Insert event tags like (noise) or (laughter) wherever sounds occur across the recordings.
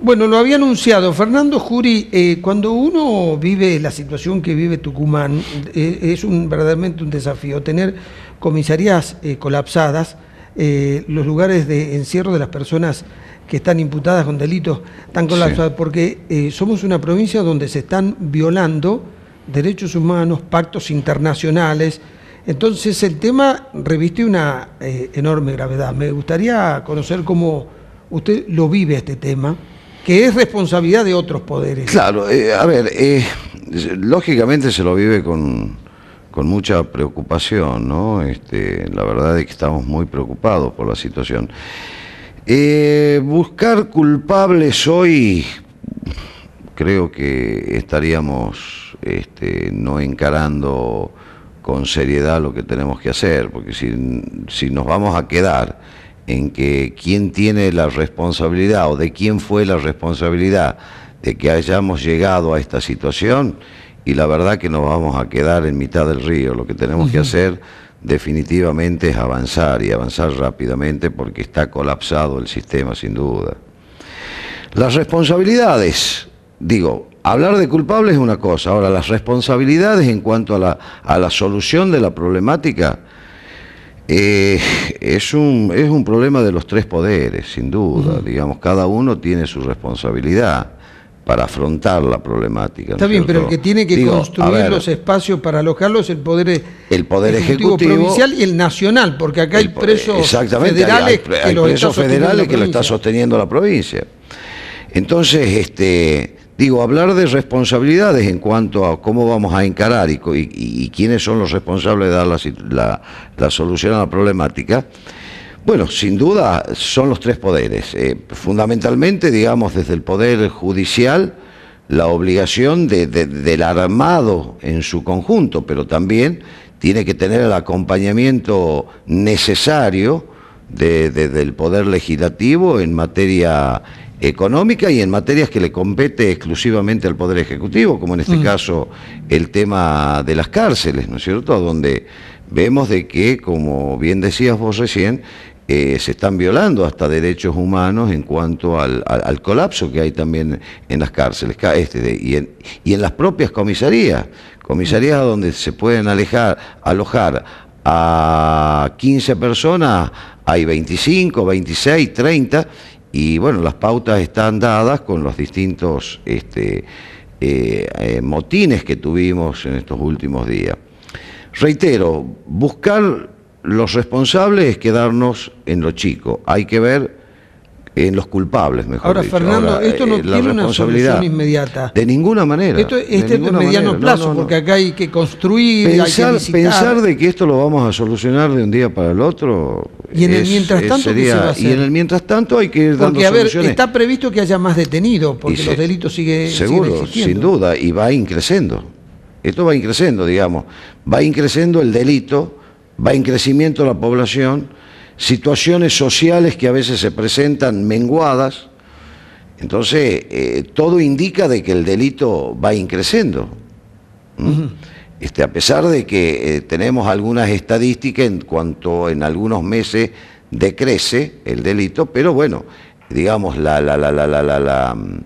Bueno, lo había anunciado Fernando Juri. Eh, cuando uno vive la situación que vive Tucumán, eh, es un, verdaderamente un desafío tener comisarías eh, colapsadas, los lugares de encierro de las personas que están imputadas con delitos tan colapsados, porque somos una provincia donde se están violando derechos humanos, pactos internacionales. Entonces el tema reviste una enorme gravedad. Me gustaría conocer cómo usted lo vive este tema que es responsabilidad de otros poderes. Claro, eh, a ver, eh, lógicamente se lo vive con, mucha preocupación, ¿no? Este, la verdad es que estamos muy preocupados por la situación. Eh, buscar culpables hoy, creo que estaríamos este, no encarando con seriedad lo que tenemos que hacer, porque si, si nos vamos a quedar en que quién tiene la responsabilidad o de quién fue la responsabilidad de que hayamos llegado a esta situación y la verdad que nos vamos a quedar en mitad del río. Lo que tenemos que hacer definitivamente es avanzar y avanzar rápidamente porque está colapsado el sistema sin duda. Las responsabilidades, digo, hablar de culpables es una cosa, ahora las responsabilidades en cuanto a la, a la solución de la problemática, eh, es, un, es un problema de los tres poderes, sin duda. Digamos, cada uno tiene su responsabilidad para afrontar la problemática. Está bien, pero el que tiene que construir los espacios para alojarlos es el Poder, el poder ejecutivo, Provincial y el Nacional, porque acá hay presos federales, que, que lo está sosteniendo la provincia. Entonces, este, Digo, hablar de responsabilidades en cuanto a cómo vamos a encarar y, quiénes son los responsables de dar la, la, solución a la problemática, bueno, sin duda son los tres poderes. Eh, fundamentalmente, digamos, desde el poder judicial, la obligación del armado en su conjunto, pero también tiene que tener el acompañamiento necesario del poder legislativo en materia económica y en materias que le compete exclusivamente al Poder Ejecutivo, como en este mm. caso el tema de las cárceles, ¿no es cierto?, donde vemos de que, como bien decías vos recién, eh, se están violando hasta derechos humanos en cuanto al, colapso que hay también en las cárceles este y, en, las propias comisarías, comisarías mm. donde se pueden alejar, alojar a 15 personas, hay 25, 26, 30 y bueno, las pautas están dadas con los distintos este, eh, eh, motines que tuvimos en estos últimos días. Reitero, buscar los responsables es quedarnos en lo chico. Hay que ver en los culpables, mejor Ahora, Fernando, esto no eh, tiene una solución inmediata. De ninguna manera. Esto este es de, mediano plazo, porque acá hay que construir, pensar, hay que de que esto lo vamos a solucionar de un día para el otro... Y en el mientras tanto, ¿qué se va a hacer? Y en el mientras tanto hay que ir dando Porque, a ver, está previsto que haya más detenidos, porque los delitos siguen Seguro, sin duda, y va increciendo. Esto va increciendo, digamos. Va increciendo el delito, va en crecimiento la población situaciones sociales que a veces se presentan menguadas. Entonces, eh, todo indica de que el delito va increciendo. este, a pesar de que eh, tenemos algunas estadísticas en cuanto en algunos meses decrece el delito, pero bueno, digamos, la, la, la, la, la, mm,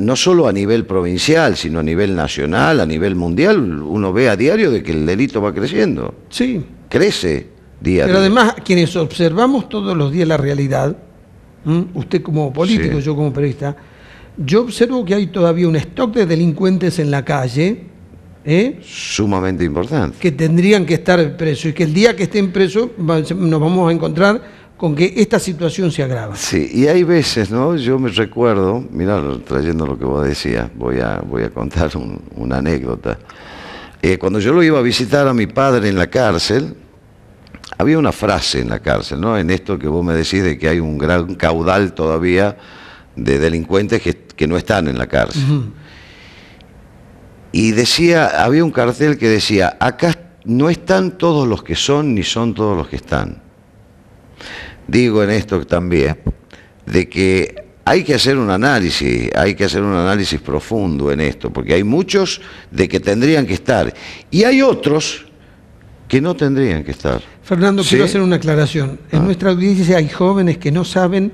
no solo a nivel provincial, sino a nivel nacional, a nivel mundial, uno ve a diario de que el delito va creciendo. Sí. Crece. Pero además, quienes observamos todos los días la realidad, usted como político, yo como periodista, yo observo que hay todavía un stock de delincuentes en la calle. ¿eh? Sumamente importante. Que tendrían que estar presos y que el día que estén presos nos vamos a encontrar con que esta situación se agrava. Sí, y hay veces, ¿no? Yo me recuerdo, mirá, trayendo lo que vos decías, voy a, voy a contar una anécdota. Eh, cuando yo lo iba a visitar a mi padre en la cárcel, había una frase en la cárcel, ¿no? En esto que vos me decís de que hay un gran caudal todavía de delincuentes que, no están en la cárcel. Y decía, había un cartel que decía, acá no están todos los que son ni son todos los que están. Digo en esto también, de que hay que hacer un análisis, hay que hacer un análisis profundo en esto, porque hay muchos de que tendrían que estar. Y hay otros que no tendrían que estar. Fernando, quiero hacer una aclaración. En ah. nuestra audiencia hay jóvenes que no saben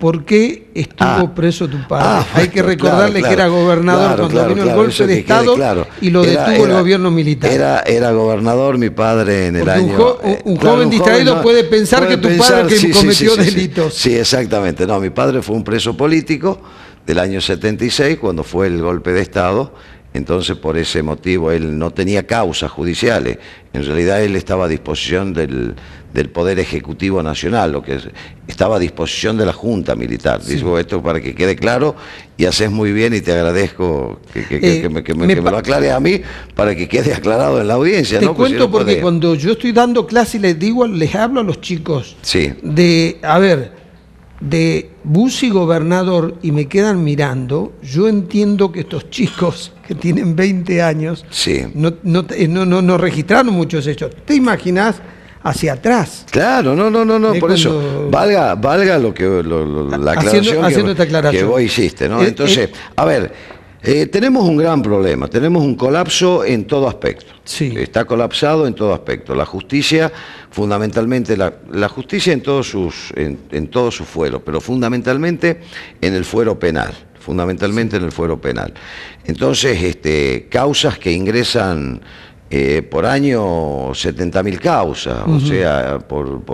por qué estuvo ah. preso tu padre. Ah, hay que recordarle que era gobernador cuando vino el golpe de Estado y lo detuvo el gobierno militar. Era, gobernador mi padre en el año. Eh, un, joven distraído puede pensar que tu padre cometió delitos. sí, exactamente. No, mi padre fue un preso político del año 76, cuando fue el golpe de Estado, entonces, por ese motivo, él no tenía causas judiciales. En realidad, él estaba a disposición del, Poder Ejecutivo Nacional, lo que estaba a disposición de la Junta Militar. Digo esto para que quede claro y haces muy bien y te agradezco que, eh, me, lo aclares a mí para que quede aclarado en la audiencia. Te pues cuento porque cuando yo estoy dando clase y les digo, les hablo a los chicos de, a ver, de Busi gobernador y me quedan mirando, yo entiendo que estos (laughs) chicos que tienen 20 años eh, no, no, registraron muchos hechos. ¿Te imaginas hacia atrás? Claro, no, no, no, no, por eso. Valga, valga lo que la aclaración, que, que, vos hiciste, ¿no? Eh, Entonces, eh, a ver eh, tenemos un gran problema, tenemos un colapso en todo aspecto. Está colapsado en todo aspecto. La justicia, fundamentalmente, la, justicia en todos sus, en, fueros, pero fundamentalmente en el fuero penal fundamentalmente en el fuero penal. Entonces, este, causas que ingresan eh, por año 70.000 causas, o sea, por,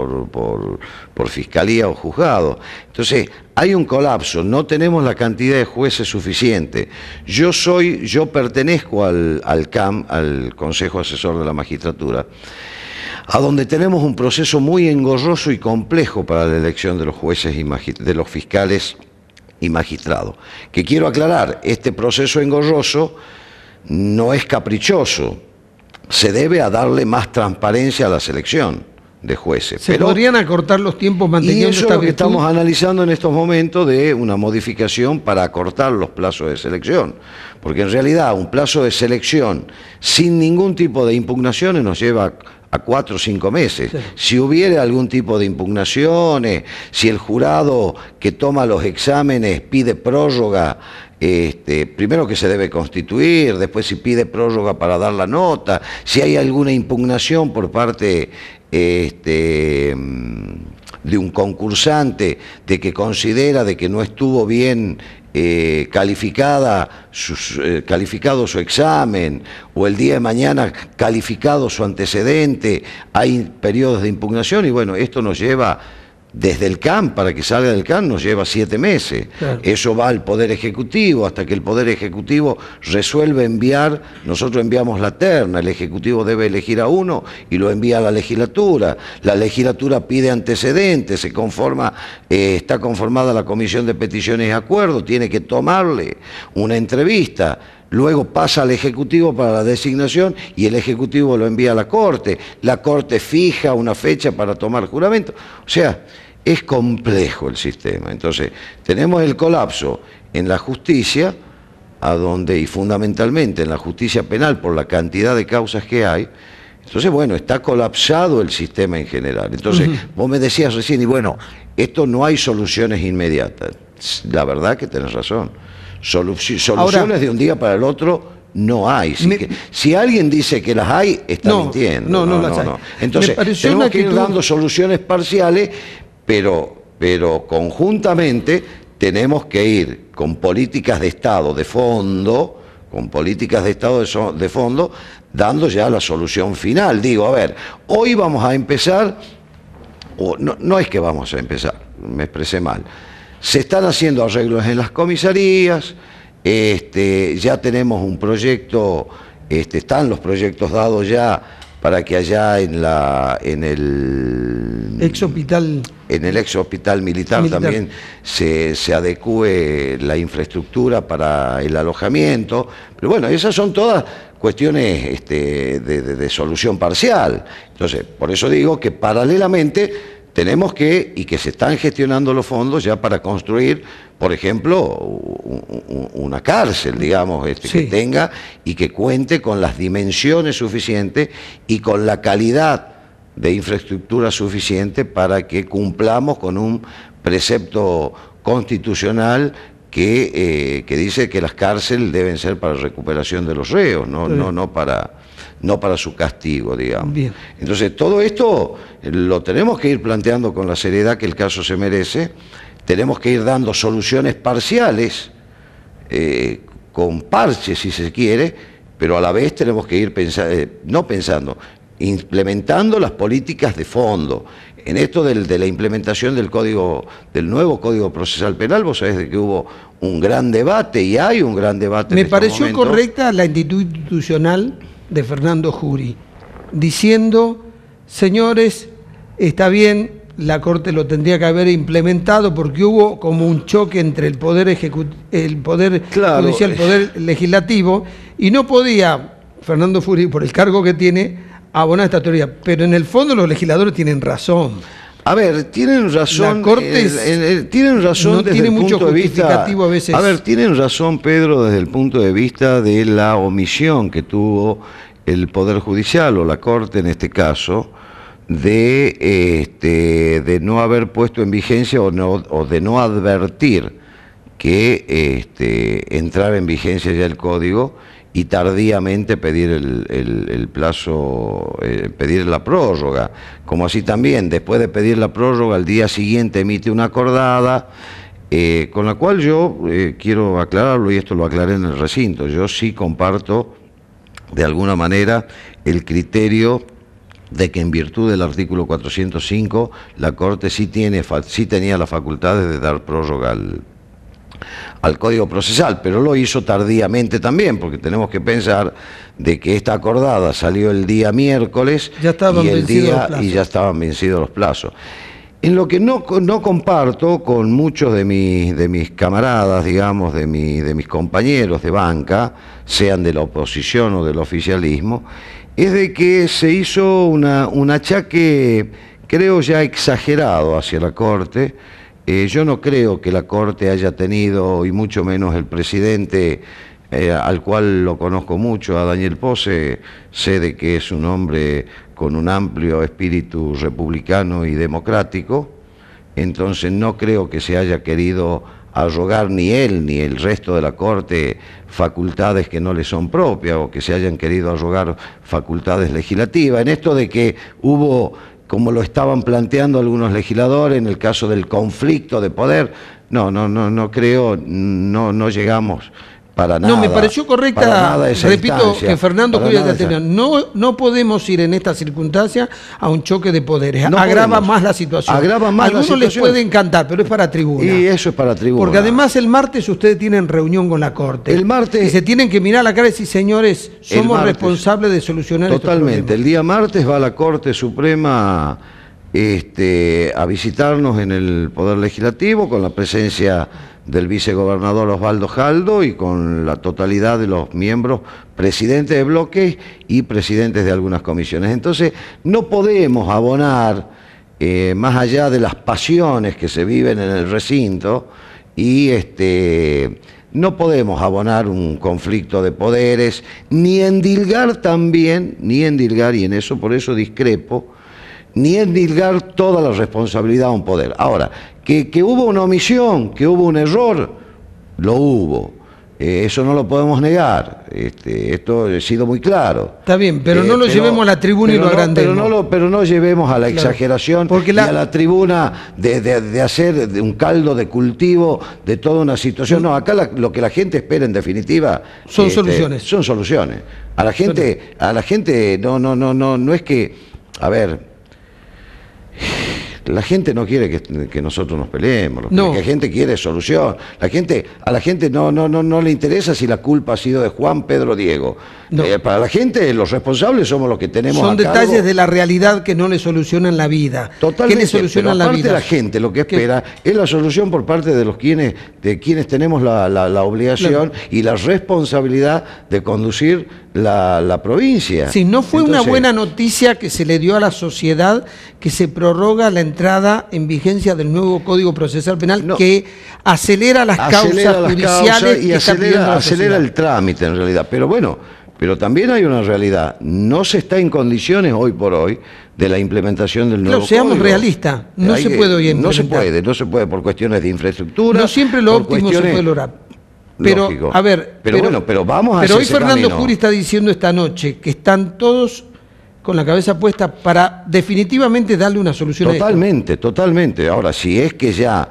fiscalía o juzgado. Entonces, hay un colapso, no tenemos la cantidad de jueces suficiente. Yo soy, yo pertenezco al, al CAM, al Consejo Asesor de la Magistratura, a donde tenemos un proceso muy engorroso y complejo para la elección de los jueces y de los fiscales y magistrados. Que quiero aclarar, este proceso engorroso no es caprichoso, se debe a darle más transparencia a la selección de jueces. ¿Se podrían acortar los tiempos manteniendo y eso es lo que estamos analizando en estos momentos de una modificación para acortar los plazos de selección. Porque en realidad un plazo de selección sin ningún tipo de impugnaciones nos lleva a cuatro o cinco meses. Si hubiera algún tipo de impugnaciones, si el jurado que toma los exámenes pide prórroga este, primero que se debe constituir, después si pide prórroga para dar la nota, si hay alguna impugnación por parte este, de un concursante de que considera de que no estuvo bien eh, calificada eh, calificado su examen o el día de mañana calificado su antecedente, hay periodos de impugnación y bueno, esto nos lleva desde el CAN, para que salga del CAN, nos lleva siete meses. Eso va al Poder Ejecutivo, hasta que el Poder Ejecutivo resuelve enviar, nosotros enviamos la terna, el Ejecutivo debe elegir a uno y lo envía a la legislatura. La legislatura pide antecedentes, se conforma, eh, está conformada la Comisión de Peticiones y Acuerdos, tiene que tomarle una entrevista luego pasa al Ejecutivo para la designación y el Ejecutivo lo envía a la Corte. La Corte fija una fecha para tomar juramento. O sea, es complejo el sistema. Entonces, tenemos el colapso en la justicia, a donde, y fundamentalmente en la justicia penal, por la cantidad de causas que hay, entonces, bueno, está colapsado el sistema en general. Entonces, vos me decías recién, y bueno, esto no hay soluciones inmediatas. La verdad que tenés razón. soluciones de un día para el otro no hay. si alguien dice que las hay, está mintiendo. No, no, las hay. Entonces, tenemos que ir dando soluciones parciales, pero, pero conjuntamente tenemos que ir con políticas de Estado de fondo, con políticas de Estado de, fondo, dando ya la solución final. Digo, a ver, hoy vamos a empezar, no, es que vamos a empezar, me expresé mal, se están haciendo arreglos en las comisarías, este, ya tenemos un proyecto, este, están los proyectos dados ya para que allá en la en el ex hospital en el militar, también se, adecue la infraestructura para el alojamiento pero bueno esas son todas cuestiones este, de solución parcial entonces por eso digo que paralelamente tenemos que, y que se están gestionando los fondos ya para construir, por ejemplo, una cárcel, digamos, este, que tenga y que cuente con las dimensiones suficientes y con la calidad de infraestructura suficiente para que cumplamos con un precepto constitucional eh, que, dice que las cárceles deben ser para recuperación de los reos, no, no, no, para, no para su castigo, digamos. Entonces, todo esto eh, lo tenemos que ir planteando con la seriedad que el caso se merece, tenemos que ir dando soluciones parciales, eh, con parches si se quiere, pero a la vez tenemos que ir pensando, no pensando, implementando las políticas de fondo en esto de la implementación del código, del nuevo código procesal penal, vos sabés que hubo un gran debate y hay un gran debate. Me pareció correcta la institucional de Fernando Jury, diciendo, señores, está bien, la Corte lo tendría que haber implementado porque hubo como un choque entre el poder ejecutivo, el poder judicial, el poder legislativo, y no podía Fernando Jury, por el cargo que tiene, Ah, bueno, esta teoría, pero en el fondo los legisladores tienen razón. A ver, tienen razón. La corte razón no tiene mucho punto justificativo de vista. A, veces. a ver, tienen razón, Pedro, desde el punto de vista de la omisión que tuvo el Poder Judicial o la Corte en este caso de, este, de no haber puesto en vigencia o, de no advertir que este, entrara en vigencia ya el código y tardíamente pedir el, plazo, eh, pedir la prórroga. Como así también, después de pedir la prórroga, al día siguiente emite una acordada, eh, con la cual yo eh, quiero aclararlo, y esto lo aclaré en el recinto, yo sí comparto de alguna manera el criterio de que en virtud del artículo 405 la Corte sí, tiene, sí tenía las facultades de dar prórroga al, al Código Procesal, pero lo hizo tardíamente también, porque tenemos que pensar de que esta acordada salió el día miércoles y, el día, y ya estaban vencidos los plazos. En lo que no, comparto con muchos de mis, de mis camaradas, digamos, de, de mis compañeros de banca, sean de la oposición o del oficialismo, es de que se hizo un achaque, creo ya exagerado, hacia la Corte, eh, yo no creo que la Corte haya tenido, y mucho menos el presidente, eh, al cual lo conozco mucho, a Daniel Pose, sé de que es un hombre con un amplio espíritu republicano y democrático, entonces no creo que se haya querido arrogar ni él ni el resto de la Corte facultades que no le son propias o que se hayan querido arrogar facultades legislativas. En esto de que hubo como lo estaban planteando algunos legisladores en el caso del conflicto de poder. No, no, no, no creo, no, no llegamos no, me pareció correcta, repito, que Fernando de No, no podemos ir en esta circunstancia a un choque de poderes. agrava más la situación. Agrava Algunos les puede encantar, pero es para tribuna. Y eso es para tribuna. Porque además el martes ustedes tienen reunión con la Corte. El martes. Y se tienen que mirar la cara y decir, señores, somos responsables de solucionar Totalmente. el día martes va la Corte Suprema este, a visitarnos en el Poder Legislativo con la presencia del vicegobernador Osvaldo Jaldo y con la totalidad de los miembros presidentes de bloques y presidentes de algunas comisiones. Entonces, no podemos abonar, eh, más allá de las pasiones que se viven en el recinto, y este, no podemos abonar un conflicto de poderes, ni endilgar también, ni endilgar, y en eso por eso discrepo, ni endilgar toda la responsabilidad a un poder. Ahora, que, hubo una omisión, que hubo un error, lo hubo. Eh, eso no lo podemos negar. Este, esto ha sido muy claro. Está bien, pero eh, no lo llevemos a la tribuna y lo no, pero, no lo, pero no llevemos a la exageración y a la tribuna de, hacer un caldo de cultivo de toda una situación. No, acá lo que la gente espera en definitiva. Son este, soluciones. Son soluciones. A la gente, a la gente no, no, no, no, no es que. A ver, la gente no quiere que, nosotros nos peleemos, la gente quiere solución. La gente, a la gente no, no, no, no le interesa si la culpa ha sido de Juan, Pedro, Diego. Eh, para la gente, los responsables somos los que tenemos. Son detalles de la realidad que no le solucionan la vida. Totalmente. le solucionan la vida? la gente lo que espera es la solución por parte de los quienes, de quienes tenemos la, obligación y la responsabilidad de conducir la, provincia. Si no fue una buena noticia que se le dio a la sociedad que se prorroga la entrada en vigencia del nuevo Código Procesal Penal que acelera las causas judiciales y acelera, el trámite en realidad. Pero bueno, pero también hay una realidad. No se está en condiciones hoy por hoy de la implementación del nuevo código. Pero seamos realistas. No se puede hoy No se puede, no se puede por cuestiones de infraestructura. No siempre lo óptimo se puede lograr. Pero, a ver, pero, bueno, pero vamos a Pero hoy Fernando Jury está diciendo esta noche que están todos con la cabeza puesta para definitivamente darle una solución totalmente, a Totalmente, Ahora, si es que ya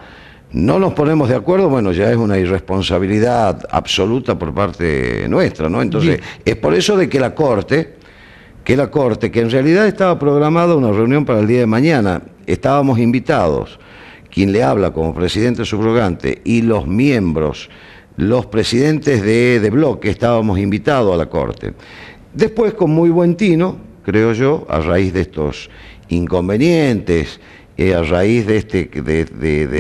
no nos ponemos de acuerdo, bueno, ya es una irresponsabilidad absoluta por parte nuestra, ¿no? Entonces, es por eso de que la Corte, que la Corte, que en realidad estaba programada una reunión para el día de mañana, estábamos invitados, quien le habla como presidente subrogante y los miembros, los presidentes de bloque, estábamos invitados a la Corte. Después, con muy buen tino, creo yo, a raíz de estos inconvenientes, eh, a raíz de este, de,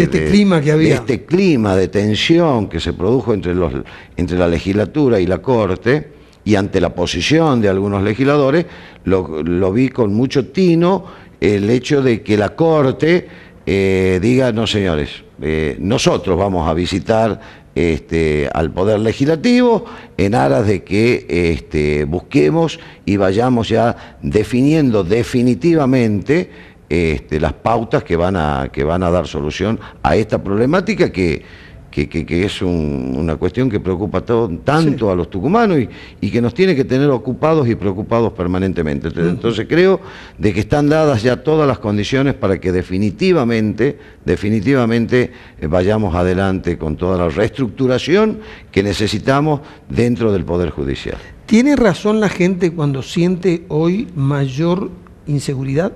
este clima que había. De este clima de tensión que se produjo entre, los, entre la legislatura y la Corte, y ante la posición de algunos legisladores, lo, vi con mucho tino el hecho de que la Corte eh, diga, no señores, eh, nosotros vamos a visitar este, al Poder Legislativo en aras de que este, busquemos y vayamos ya definiendo definitivamente este, las pautas que van, a, que van a dar solución a esta problemática que que, es una cuestión que preocupa tanto a los tucumanos y, que nos tiene que tener ocupados y preocupados permanentemente. Entonces, creo de que están dadas ya todas las condiciones para que definitivamente, definitivamente eh, vayamos adelante con toda la reestructuración que necesitamos dentro del Poder Judicial. ¿Tiene razón la gente cuando siente hoy mayor inseguridad?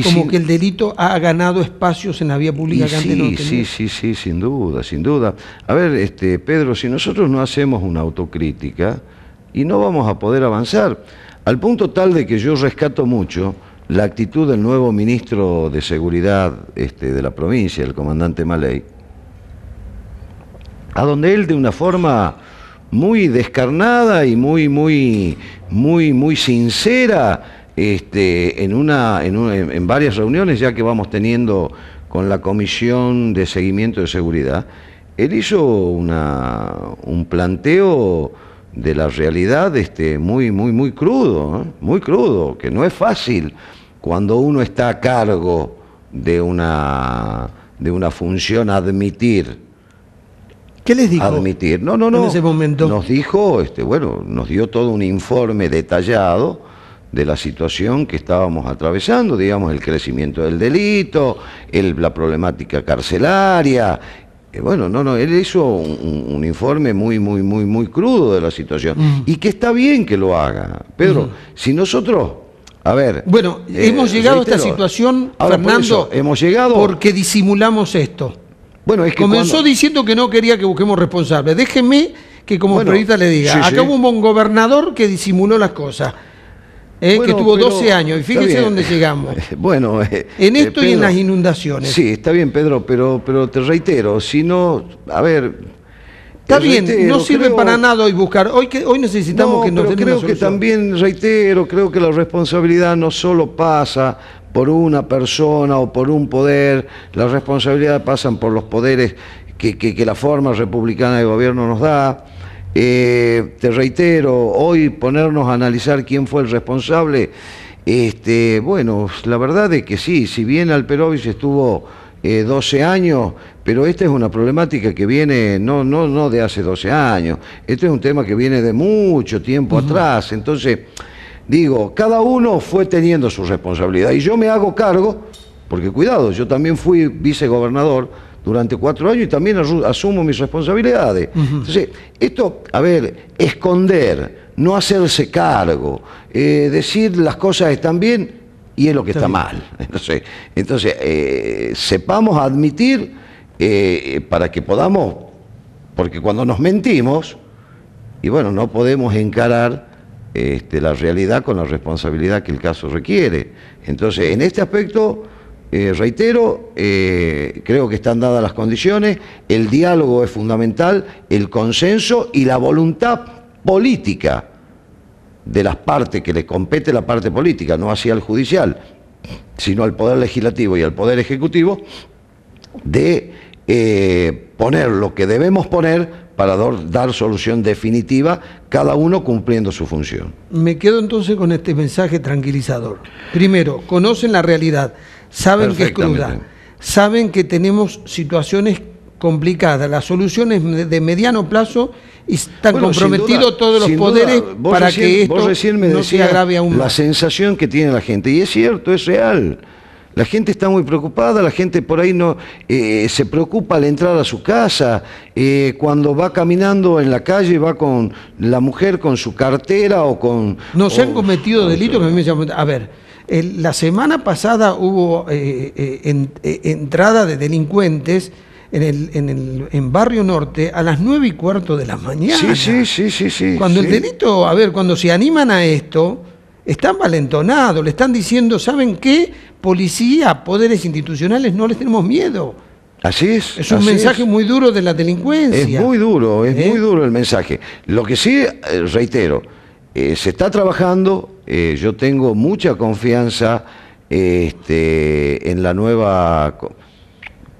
como que el delito ha ganado espacios en la vía pública sí, sí, sí, sí, sin duda, sin duda. A ver, este, Pedro, si nosotros no hacemos una autocrítica y no vamos a poder avanzar, al punto tal de que yo rescato mucho la actitud del nuevo ministro de Seguridad este, de la provincia, el comandante Maley, a donde él de una forma muy descarnada y muy, muy, muy, muy sincera, este, en, una, en, varias reuniones ya que vamos teniendo con la Comisión de Seguimiento de Seguridad, él hizo un planteo de la realidad este, muy, muy, muy crudo, muy crudo, que no es fácil cuando uno está a cargo de una, de una función admitir. ¿Qué les dijo? Admitir. No, no, no. En ese momento. Nos dijo, este, bueno, nos dio todo un informe detallado de la situación que estábamos atravesando, digamos, el crecimiento del delito, la problemática carcelaria. Eh, bueno, no, no, él hizo un, informe muy, muy, muy, muy crudo de la situación. Mm. Y que está bien que lo haga. Pedro, mm. si nosotros a ver. Bueno, eh, hemos llegado a esta situación, Fernando, hemos llegado... porque disimulamos esto. Bueno, es que Comenzó diciendo que no quería que busquemos responsables. Déjenme que como bueno, periodista le diga, acabó acá hubo un gobernador que disimuló las cosas. ¿eh? que tuvo 12 años. Y fíjese dónde llegamos. (laughs) Eh, bueno, eh, en esto y en las inundaciones. Sí, está bien, Pedro, pero, pero te reitero, si no, a ver. Está bien, no sirve para nada hoy buscar. Hoy, que, hoy necesitamos que nos pero Creo que también, reitero, creo que la responsabilidad no solo pasa por una persona o por un poder, la responsabilidad pasan por los poderes que, que, que, la forma republicana de gobierno nos da, eh, te reitero, hoy ponernos a analizar quién fue el responsable, este, bueno, la verdad es que sí, si bien Alperovic estuvo 12 eh, años, pero esta es una problemática que viene no, no, no de hace 12 años, este es un tema que viene de mucho tiempo atrás, entonces digo, cada uno fue teniendo su responsabilidad y yo me hago cargo, porque cuidado, yo también fui vicegobernador, durante cuatro años y también asumo mis responsabilidades. Entonces, esto, a ver, esconder, no hacerse cargo, eh, decir las cosas están bien y es lo que está, mal. (laughs) Entonces, entonces eh, sepamos admitir eh, para que podamos, porque cuando nos mentimos, y bueno, no podemos encarar este, la realidad con la responsabilidad que el caso requiere. Entonces, en este aspecto eh, reitero, eh, creo que están dadas las condiciones, el diálogo es fundamental, el consenso y la voluntad política de las partes que le compete la parte política, no hacia el judicial, sino al poder legislativo y al poder ejecutivo, de eh, poner lo que debemos poner para dar solución definitiva, cada uno cumpliendo su función. Me quedo entonces con este mensaje tranquilizador. Primero, conocen la realidad saben que es cruda, saben que tenemos situaciones complicadas. La solución es de mediano plazo y están comprometidos todos los poderes para que esto recién me no se agrave aún La sensación que tiene la gente, y es cierto, es real. La gente está muy preocupada, la gente por ahí no eh, se preocupa al entrar a su casa, eh, cuando va caminando en la calle va con la mujer con su cartera o con... No se han cometido delitos, a ver, la semana pasada hubo eh, eh, eh, entrada de delincuentes en el, Barrio Norte a las 9 y cuarto de la mañana. Sí, sí, sí, sí. sí cuando el delito, a ver, cuando se animan a esto, están valentonados, le están diciendo, ¿saben qué? Policía, poderes institucionales, no les tenemos miedo. Así es. Es un mensaje muy duro de la delincuencia. Es muy duro, es muy duro el mensaje. Lo que sí, reitero, se está trabajando, eh, yo tengo mucha confianza este, en la nueva...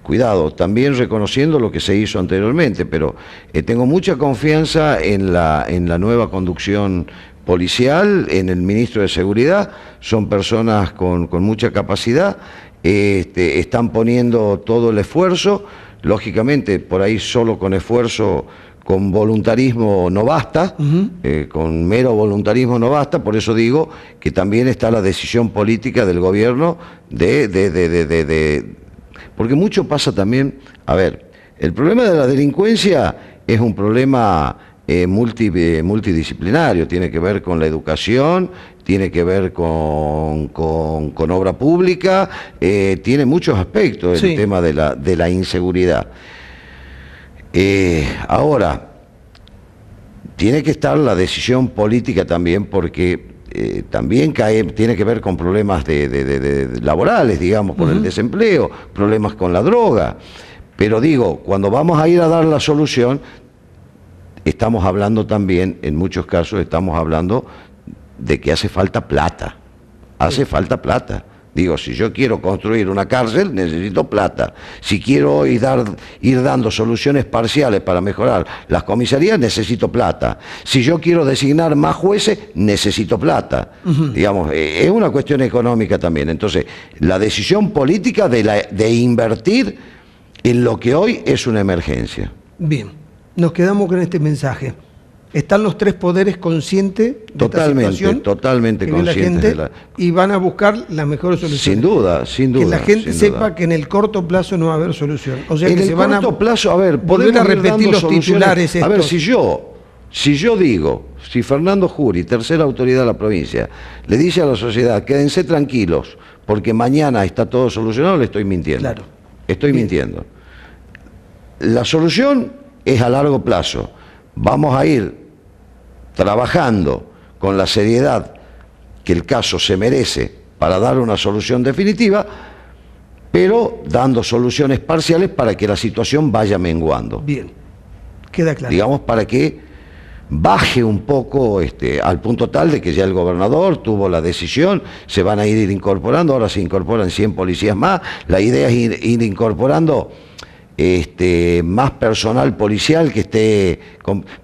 Cuidado, también reconociendo lo que se hizo anteriormente, pero eh, tengo mucha confianza en la, nueva conducción policial, en el ministro de Seguridad, son personas con, mucha capacidad, este, están poniendo todo el esfuerzo, lógicamente por ahí solo con esfuerzo con voluntarismo no basta, eh, con mero voluntarismo no basta, por eso digo que también está la decisión política del gobierno de, de, Porque mucho pasa también, a ver, el problema de la delincuencia es un problema eh, eh, multidisciplinario, tiene que ver con la educación, tiene que ver con, obra pública, tiene muchos aspectos el tema de la, de la inseguridad. Eh, ahora, tiene que estar la decisión política también porque eh, también cae, tiene que ver con problemas de, laborales, digamos, por el desempleo, problemas con la droga. Pero digo, cuando vamos a ir a dar la solución, estamos hablando también, en muchos casos, estamos hablando de que hace falta plata. Hace falta plata. Digo, si yo quiero construir una cárcel, necesito plata. Si quiero hoy dar, ir dando soluciones parciales para mejorar las comisarías, necesito plata. Si yo quiero designar más jueces, necesito plata. Digamos, eh, es una cuestión económica también. Entonces, la decisión política de invertir en lo que hoy es una emergencia. Bien, nos quedamos con este mensaje están los tres poderes conscientes de totalmente, esta situación totalmente conscientes y van a buscar las mejores soluciones. Sin duda, sin duda. Que la gente sepa que en el corto plazo no va a haber solución. O sea, en el corto plazo, a ver, podemos repetir los titulares. A ver, si yo, si yo digo, si Fernando Juri, tercera autoridad de la provincia, le dice a la sociedad, quédense tranquilos, porque mañana está todo solucionado, le estoy mintiendo. Claro. Estoy mintiendo. La solución es a largo plazo. Vamos a ir trabajando con la seriedad que el caso se merece para dar una solución definitiva, pero dando soluciones parciales para que la situación vaya menguando. Bien, queda claro. Digamos, para que baje un poco este, al punto tal de que ya el gobernador tuvo la decisión, se van a ir incorporando, ahora se incorporan 100 policías más, la idea es ir incorporando este, más personal policial que esté...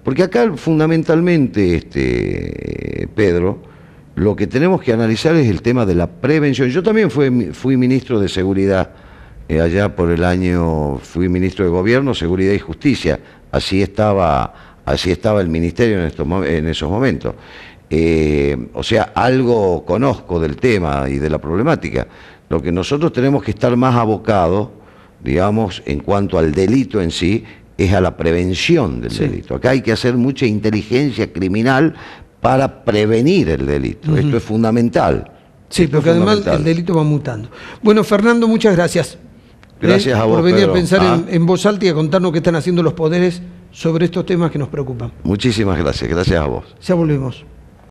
porque acá fundamentalmente, este, Pedro, lo que tenemos que analizar es el tema de la prevención. Yo también fui, ministro de Seguridad, eh, allá por el año, fui ministro de Gobierno, Seguridad y Justicia, así estaba, así estaba el ministerio en, estos, en esos momentos. Eh, o sea, algo conozco del tema y de la problemática. Lo que nosotros tenemos que estar más abocados digamos, en cuanto al delito en sí, es a la prevención del delito. Acá hay que hacer mucha inteligencia criminal para prevenir el delito. Esto es fundamental. Sí, porque además el delito va mutando. Bueno, Fernando, muchas gracias. ¿eh? Gracias a vos. Por venir a pensar ah. en, en, voz alta y a contarnos qué están haciendo los poderes sobre estos temas que nos preocupan. Muchísimas gracias, gracias a vos. Ya volvemos.